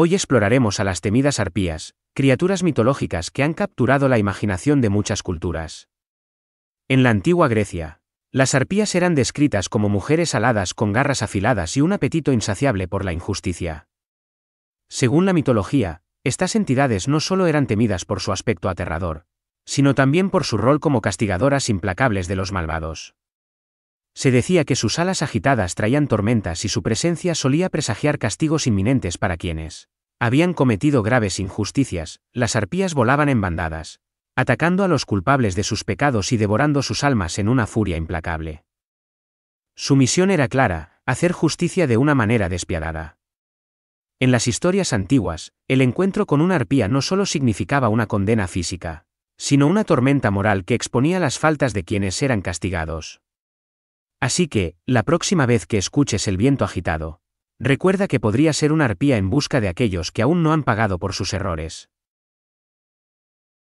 Hoy exploraremos a las temidas arpías, criaturas mitológicas que han capturado la imaginación de muchas culturas. En la antigua Grecia, las arpías eran descritas como mujeres aladas con garras afiladas y un apetito insaciable por la injusticia. Según la mitología, estas entidades no solo eran temidas por su aspecto aterrador, sino también por su rol como castigadoras implacables de los malvados. Se decía que sus alas agitadas traían tormentas y su presencia solía presagiar castigos inminentes para quienes habían cometido graves injusticias, las arpías volaban en bandadas, atacando a los culpables de sus pecados y devorando sus almas en una furia implacable. Su misión era clara, hacer justicia de una manera despiadada. En las historias antiguas, el encuentro con una arpía no solo significaba una condena física, sino una tormenta moral que exponía las faltas de quienes eran castigados. Así que, la próxima vez que escuches el viento agitado, recuerda que podría ser una arpía en busca de aquellos que aún no han pagado por sus errores.